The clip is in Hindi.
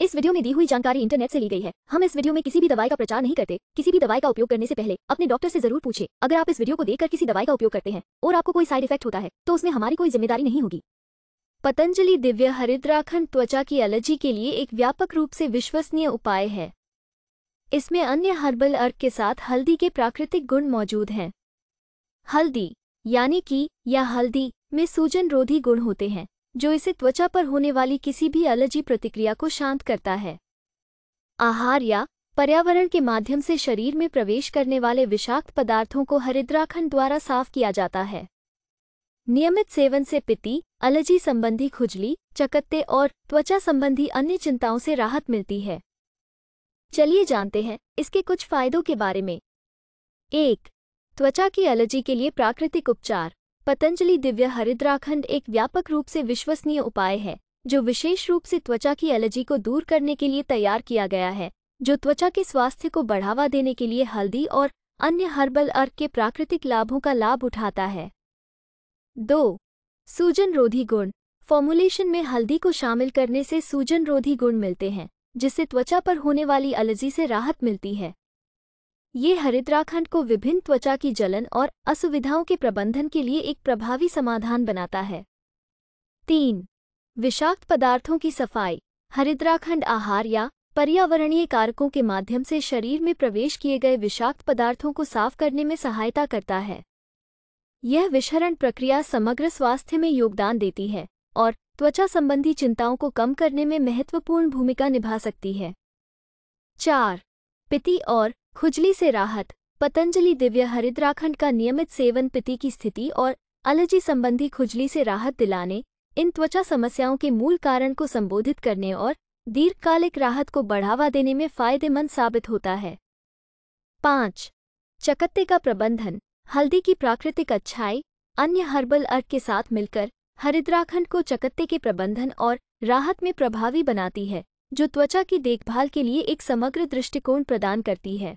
इस वीडियो में दी हुई जानकारी इंटरनेट से ली गई है हम इस वीडियो में किसी भी दवाई का प्रचार नहीं करते किसी भी दवाई का उपयोग करने से पहले अपने डॉक्टर से जरूर पूछे अगर आप इस वीडियो को देखकर किसी दवाई का उपयोग करते हैं और आपको कोई साइड इफेक्ट होता है तो उसमें हमारी कोई जिम्मेदारी नहीं होगी पतंजलि दिव्य हरिद्राखंड त्वचा की एलर्जी के लिए एक व्यापक रूप से विश्वसनीय उपाय है इसमें अन्य हर्बल अर्क के साथ हल्दी के प्राकृतिक गुण मौजूद हैं हल्दी यानी कि या हल्दी में सूजन रोधी गुण होते हैं जो इसे त्वचा पर होने वाली किसी भी एलर्जी प्रतिक्रिया को शांत करता है आहार या पर्यावरण के माध्यम से शरीर में प्रवेश करने वाले विषाक्त पदार्थों को हरिद्राखंड द्वारा साफ किया जाता है नियमित सेवन से पिति एलर्जी संबंधी खुजली चकत्ते और त्वचा संबंधी अन्य चिंताओं से राहत मिलती है चलिए जानते हैं इसके कुछ फायदों के बारे में एक त्वचा की एलर्जी के लिए प्राकृतिक उपचार पतंजलि दिव्य हरिद्राखंड एक व्यापक रूप से विश्वसनीय उपाय है जो विशेष रूप से त्वचा की एलर्जी को दूर करने के लिए तैयार किया गया है जो त्वचा के स्वास्थ्य को बढ़ावा देने के लिए हल्दी और अन्य हर्बल अर्क के प्राकृतिक लाभों का लाभ उठाता है दो सूजन रोधी गुण फॉर्मुलेशन में हल्दी को शामिल करने से सूजन रोधी गुण मिलते हैं जिससे त्वचा पर होने वाली एलर्जी से राहत मिलती है ये हरिद्राखंड को विभिन्न त्वचा की जलन और असुविधाओं के प्रबंधन के लिए एक प्रभावी समाधान बनाता है तीन विषाक्त पदार्थों की सफाई हरिद्राखंड आहार या पर्यावरणीय कारकों के माध्यम से शरीर में प्रवेश किए गए विषाक्त पदार्थों को साफ करने में सहायता करता है यह विषहरण प्रक्रिया समग्र स्वास्थ्य में योगदान देती है और त्वचा संबंधी चिंताओं को कम करने में महत्वपूर्ण भूमिका निभा सकती है चार पिति और खुजली से राहत पतंजलि दिव्य हरिद्राखंड का नियमित सेवन पिति की स्थिति और एलर्जी संबंधी खुजली से राहत दिलाने इन त्वचा समस्याओं के मूल कारण को संबोधित करने और दीर्घकालिक राहत को बढ़ावा देने में फायदेमंद साबित होता है पाँच चकत्ते का प्रबंधन हल्दी की प्राकृतिक अच्छाई अन्य हर्बल अर्क के साथ मिलकर हरिद्राखंड को चकत्ते के प्रबंधन और राहत में प्रभावी बनाती है जो त्वचा की देखभाल के लिए एक समग्र दृष्टिकोण प्रदान करती है